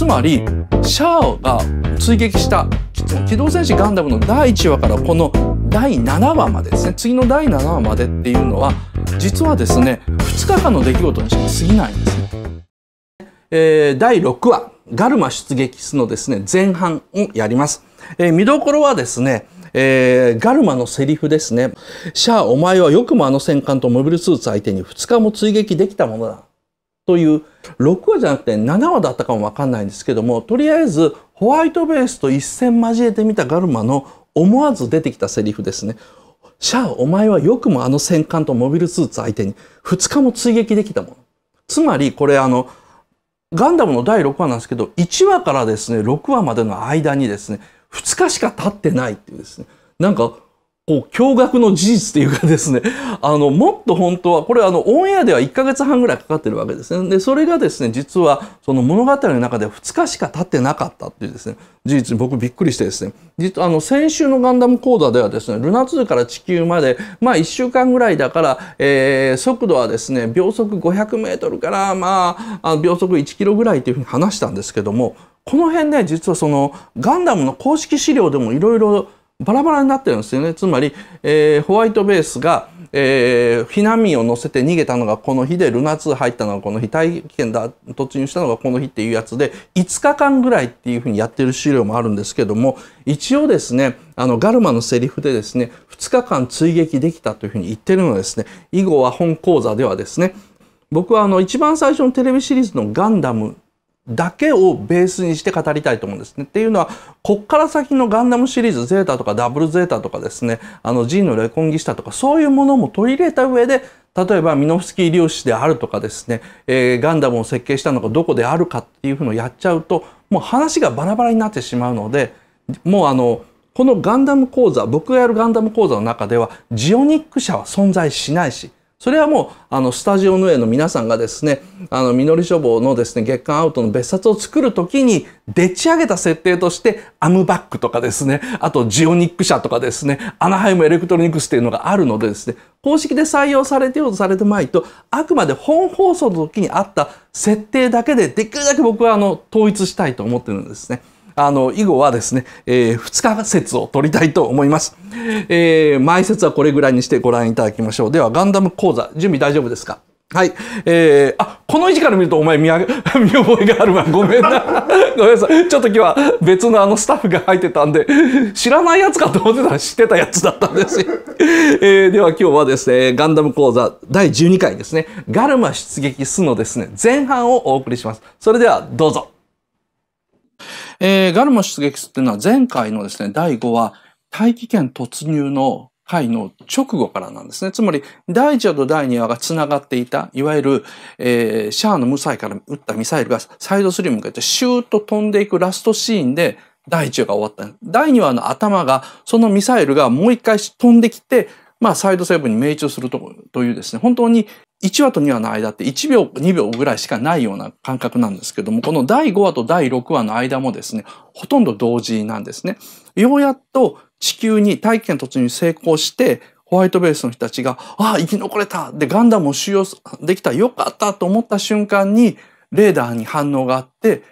つまりシャアが追撃した機動戦士ガンダムの第1話からこの第7話までですね次の第7話までっていうのは実はですね2日間の出来事にしか過ぎないんですね。えー、第6話「ガルマ出撃す」のですね前半をやります。えー、見どころはですねえー、ガルマのセリフですね。シャア、お前はよくもあの戦艦とモビルスーツ相手に2日も追撃できたものだ。という6話じゃなくて7話だったかもわかんないんですけどもとりあえずホワイトベースと一線交えてみたガルマの思わず出てきたセリフですね。シャアお前はよくもあの戦艦とモビルスーツ相手に2日も追撃できたもの。つまりこれあのガンダムの第6話なんですけど1話からですね6話までの間にですね2日しか経ってないっていうですねなんかこう驚愕の事実ていうかですね あのもっと本当はこれあのオンエアでは1ヶ月半ぐらいかかってるわけですねでそれがですね実はその物語の中で2日しか経ってなかったっていうですね事実に僕びっくりしてですね実はあの先週の「ガンダムコーダ」ではですねルナ2から地球までまあ1週間ぐらいだから、えー、速度はですね秒速 500m からまあ秒速 1km ぐらいというふうに話したんですけどもこの辺ね実はそのガンダムの公式資料でもいろいろバラバラになってるんですよね。つまり、えー、ホワイトベースが、えー、避難民を乗せて逃げたのがこの日で、ルナ2入ったのがこの日、大気圏だ、突入したのがこの日っていうやつで、5日間ぐらいっていうふうにやってる資料もあるんですけども、一応ですね、あの、ガルマのセリフでですね、2日間追撃できたというふうに言ってるのですね、以後は本講座ではですね、僕はあの、一番最初のテレビシリーズのガンダムだけをベースにして語りたいと思うんですね。っていうのは、こっから先のガンダムシリーズ、ゼータとかダブルゼータとかですね、あのジンのレコンギスタとか、そういうものも取り入れた上で、例えばミノフスキー粒子であるとかですね、えー、ガンダムを設計したのがどこであるかっていうふうのをやっちゃうと、もう話がバラバラになってしまうので、もうあの、このガンダム講座、僕がやるガンダム講座の中では、ジオニック社は存在しないし、それはもう、あの、スタジオヌエの皆さんがですね、あの、実り書房のですね、月刊アウトの別冊を作るときに、でっち上げた設定として、アムバックとかですね、あとジオニック社とかですね、アナハイムエレクトロニクスっていうのがあるのでですね、公式で採用されてようとされてまいと、あくまで本放送の時にあった設定だけで、できるだけ僕はあの、統一したいと思ってるんですね。あの以後はですね、えー、二日説を取りたいと思います、えー、前説はこれぐらいにしてご覧いただきましょうではガンダム講座準備大丈夫ですかはい。えー、あ、この位置から見るとお前見 見覚えがあるわ。ごめんな。ごめんなさい。ちょっと今日は別のあのスタッフが入ってたんで、知らないやつかと思ってたら知ってたやつだったんですよ。えー、では今日はですね、ガンダム講座第12回ですね、ガルマ出撃スのですね、前半をお送りします。それではどうぞ。えー、ガルモ出撃っていうのは前回のですね、第5話、大気圏突入の回の直後からなんですね。つまり、第1話と第2話が繋がっていた、いわゆる、えー、シャアの無才から撃ったミサイルがサイドスリムに向けてシューッと飛んでいくラストシーンで、第1話が終わった。第2話の頭が、そのミサイルがもう一回飛んできて、まあ、サイドセブンに命中するとというですね、本当に1話と2話の間って1秒、2秒ぐらいしかないような感覚なんですけども、この第5話と第6話の間もですね、ほとんど同時なんですね。ようやっと地球に大気圏突入成功して、ホワイトベースの人たちが、ああ、生き残れたで、ガンダムを収容できたよかったと思った瞬間に、レーダーに反応があって、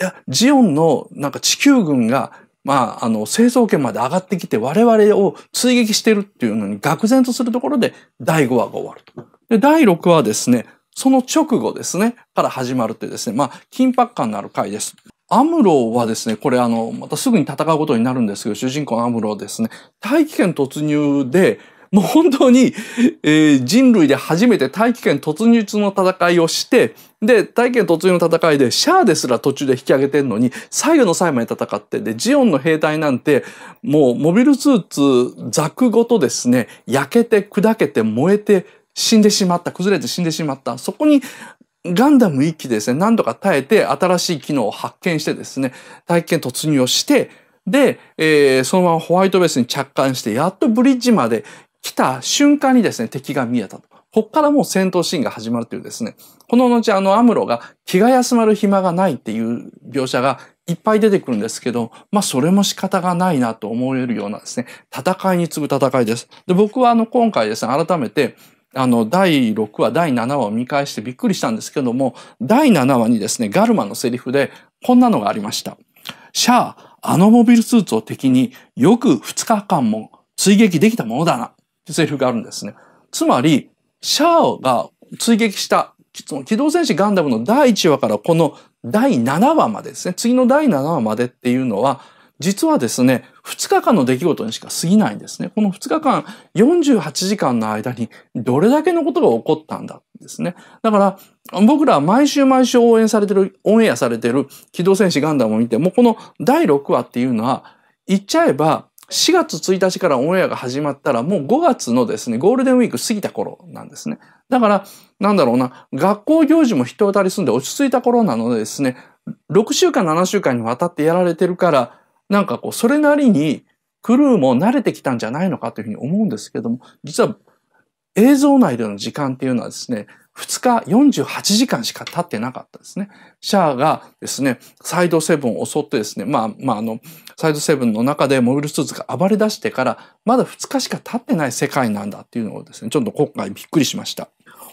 いや、ジオンのなんか地球軍がまあ、あの、製造圏まで上がってきて我々を追撃してるっていうのに愕然とするところで第5話が終わると。で、第6話ですね、その直後ですね、から始まるってですね、まあ、緊迫感のある回です。アムロはですね、これあの、またすぐに戦うことになるんですけど、主人公のアムロはですね、大気圏突入で、もう本当に、えー、人類で初めて大気圏突入中の戦いをして、で、大気圏突入の戦いで、シャアですら途中で引き上げてんのに、最後の最後まで戦って、で、ジオンの兵隊なんて、もうモビルスーツザクごとですね、焼けて砕けて燃えて、死んでしまった、崩れて死んでしまった。そこにガンダム一機でですね、何度か耐えて新しい機能を発見してですね、体験突入をして、で、えー、そのままホワイトベースに着艦して、やっとブリッジまで来た瞬間にですね、敵が見えたと。こっからもう戦闘シーンが始まるというですね、この後あのアムロが気が休まる暇がないっていう描写がいっぱい出てくるんですけど、まあそれも仕方がないなと思えるようなですね、戦いに次ぐ戦いです。で、僕はあの今回ですね、改めて、あの、第6話、第7話を見返してびっくりしたんですけども、第7話にですね、ガルマのセリフでこんなのがありました。シャア、あのモビルスーツを敵によく2日間も追撃できたものだな、いうセリフがあるんですね。つまり、シャアが追撃した、機動戦士ガンダムの第1話からこの第7話までですね、次の第7話までっていうのは、実はですね、2日間の出来事にしか過ぎないんですね。この2日間、48時間の間にどれだけのことが起こったんだですね。だから、僕らは毎週毎週応援されてる、オンエアされてる機動戦士ガンダムを見ても、この第6話っていうのは、言っちゃえば、4月1日からオンエアが始まったら、もう5月のですね、ゴールデンウィーク過ぎた頃なんですね。だから、なんだろうな、学校行事も人当たり済んで落ち着いた頃なのでですね、6週間、7週間にわたってやられてるから、なんかこう、それなりにクルーも慣れてきたんじゃないのかというふうに思うんですけども、実は映像内での時間っていうのはですね、2日48時間しか経ってなかったですね。シャアがですね、サイドセブンを襲ってですね、まあ、まあ、あの、サイドセブンの中でモビルスーツが暴れ出してから、まだ2日しか経ってない世界なんだっていうのをですね、ちょっと今回びっくりしました。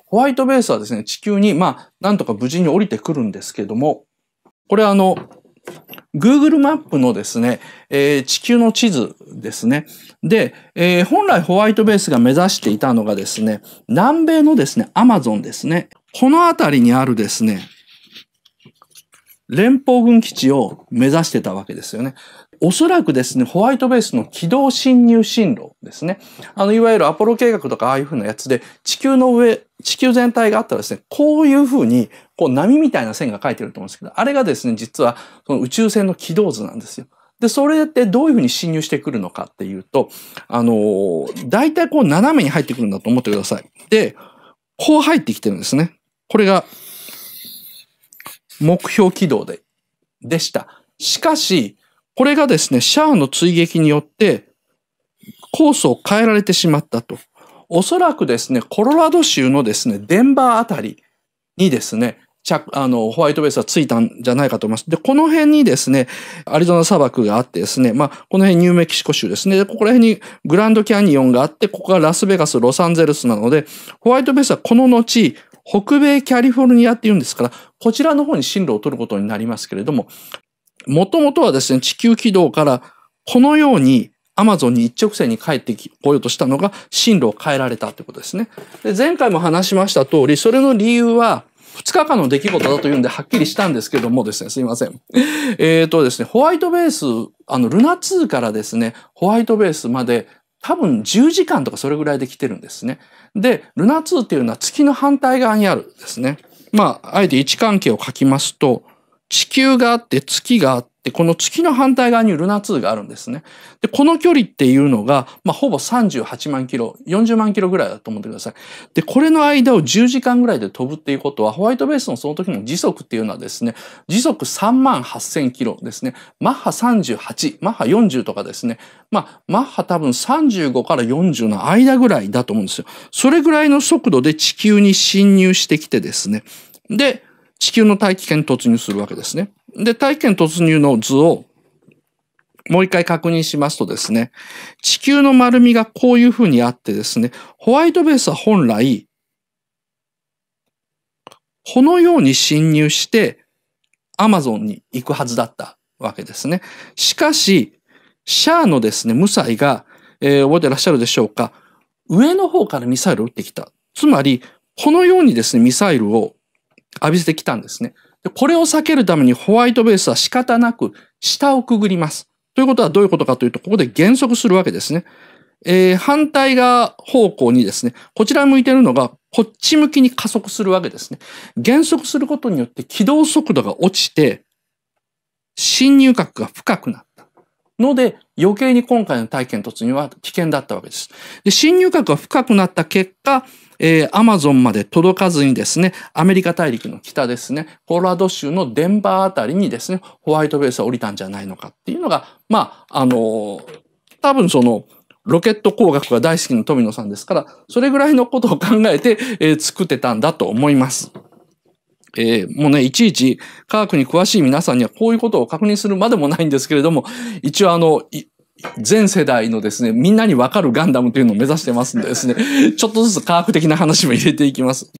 ホワイトベースはですね、地球に、まあ、なんとか無事に降りてくるんですけども、これあの、Google マップのですね、えー、地球の地図ですね。で、えー、本来ホワイトベースが目指していたのがですね、南米のですね、アマゾンですね。この辺りにあるですね、連邦軍基地を目指してたわけですよね。おそらくですね、ホワイトベースの軌道侵入進路ですね。あの、いわゆるアポロ計画とかああいう風なやつで、地球の上、地球全体があったらですね、こういう風に、こう波みたいな線が書いてると思うんですけど、あれがですね、実はその宇宙船の軌道図なんですよ。で、それってどういうふうに侵入してくるのかっていうと、あのー、大体こう斜めに入ってくるんだと思ってください。で、こう入ってきてるんですね。これが、目標軌道で、でした。しかし、これがですね、シャアの追撃によって、コースを変えられてしまったと。おそらくですね、コロラド州のですね、デンバーあたりにですね、あの、ホワイトベースはついたんじゃないかと思います。で、この辺にですね、アリゾナ砂漠があってですね、まあ、この辺ニューメキシコ州ですね。で、ここら辺にグランドキャニオンがあって、ここがラスベガス、ロサンゼルスなので、ホワイトベースはこの後、北米キャリフォルニアっていうんですから、こちらの方に進路を取ることになりますけれども、もともとはですね、地球軌道からこのようにアマゾンに一直線に帰ってこようとしたのが進路を変えられたってことですね。で前回も話しました通り、それの理由は、2日間の出来事だというんではっきりしたんですけどもですね、すいません。えっ、ー、とですね、ホワイトベース、あの、ルナ2からですね、ホワイトベースまで多分10時間とかそれぐらいで来てるんですね。で、ルナ2っていうのは月の反対側にあるですね。まあ、あえて位置関係を書きますと、地球があって月があってで、この月の反対側にルナ2があるんですね。で、この距離っていうのが、まあ、ほぼ38万キロ、40万キロぐらいだと思ってください。で、これの間を10時間ぐらいで飛ぶっていうことは、ホワイトベースのその時の時速っていうのはですね、時速3万8000キロですね。マッハ38、マッハ40とかですね。まあ、マッハ多分35から40の間ぐらいだと思うんですよ。それぐらいの速度で地球に侵入してきてですね。で、地球の大気圏突入するわけですね。で、体験突入の図をもう一回確認しますとですね、地球の丸みがこういうふうにあってですね、ホワイトベースは本来、このように侵入して、アマゾンに行くはずだったわけですね。しかし、シャアのですね、無罪が、えー、覚えてらっしゃるでしょうか、上の方からミサイルを撃ってきた。つまり、このようにですね、ミサイルを浴びせてきたんですね。これを避けるためにホワイトベースは仕方なく下をくぐります。ということはどういうことかというと、ここで減速するわけですね。えー、反対側方向にですね、こちら向いてるのが、こっち向きに加速するわけですね。減速することによって軌道速度が落ちて、進入角が深くなったので、余計に今回の体験突入は危険だったわけです。で、進入角が深くなった結果、えー、アマゾンまで届かずにですね、アメリカ大陸の北ですね、コロラド州のデンバーあたりにですね、ホワイトベースは降りたんじゃないのかっていうのが、まあ、あのー、多分その、ロケット工学が大好きな富野さんですから、それぐらいのことを考えて、えー、作ってたんだと思います。えー、もうね、いちいち科学に詳しい皆さんにはこういうことを確認するまでもないんですけれども、一応あの、全世代のですね、みんなにわかるガンダムというのを目指してますんでですね、ちょっとずつ科学的な話も入れていきます。